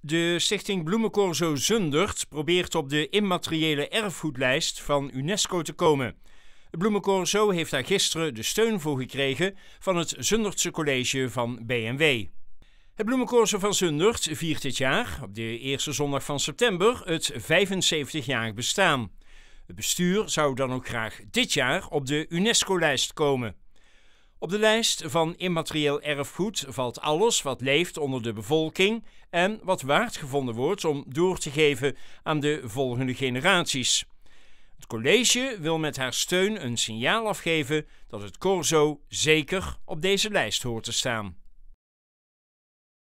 De stichting Bloemencorso Zundert probeert op de immateriële erfgoedlijst van UNESCO te komen. Het Bloemencorso heeft daar gisteren de steun voor gekregen van het Zundertse College van BMW. Het Bloemencorso van Zundert viert dit jaar, op de eerste zondag van september, het 75-jarig bestaan. Het bestuur zou dan ook graag dit jaar op de UNESCO-lijst komen. Op de lijst van immaterieel erfgoed valt alles wat leeft onder de bevolking en wat waard gevonden wordt om door te geven aan de volgende generaties. Het college wil met haar steun een signaal afgeven dat het Corso zeker op deze lijst hoort te staan.